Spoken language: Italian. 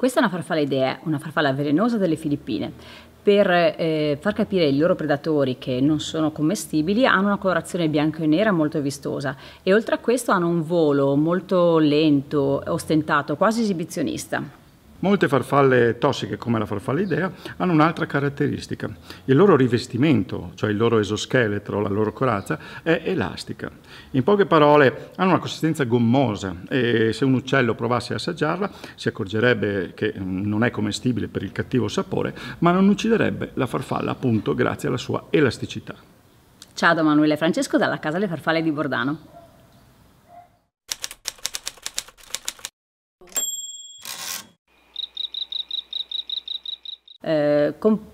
Questa è una farfalla idea, una farfalla velenosa delle Filippine. Per eh, far capire ai loro predatori che non sono commestibili, hanno una colorazione bianco e nera molto vistosa e oltre a questo hanno un volo molto lento, ostentato, quasi esibizionista. Molte farfalle tossiche, come la farfalla idea, hanno un'altra caratteristica. Il loro rivestimento, cioè il loro esoscheletro, la loro corazza, è elastica. In poche parole, hanno una consistenza gommosa e se un uccello provasse a assaggiarla si accorgerebbe che mm, non è commestibile per il cattivo sapore, ma non ucciderebbe la farfalla appunto grazie alla sua elasticità. Ciao da Manuele Francesco dalla Casa delle Farfalle di Bordano. Uh, eh, como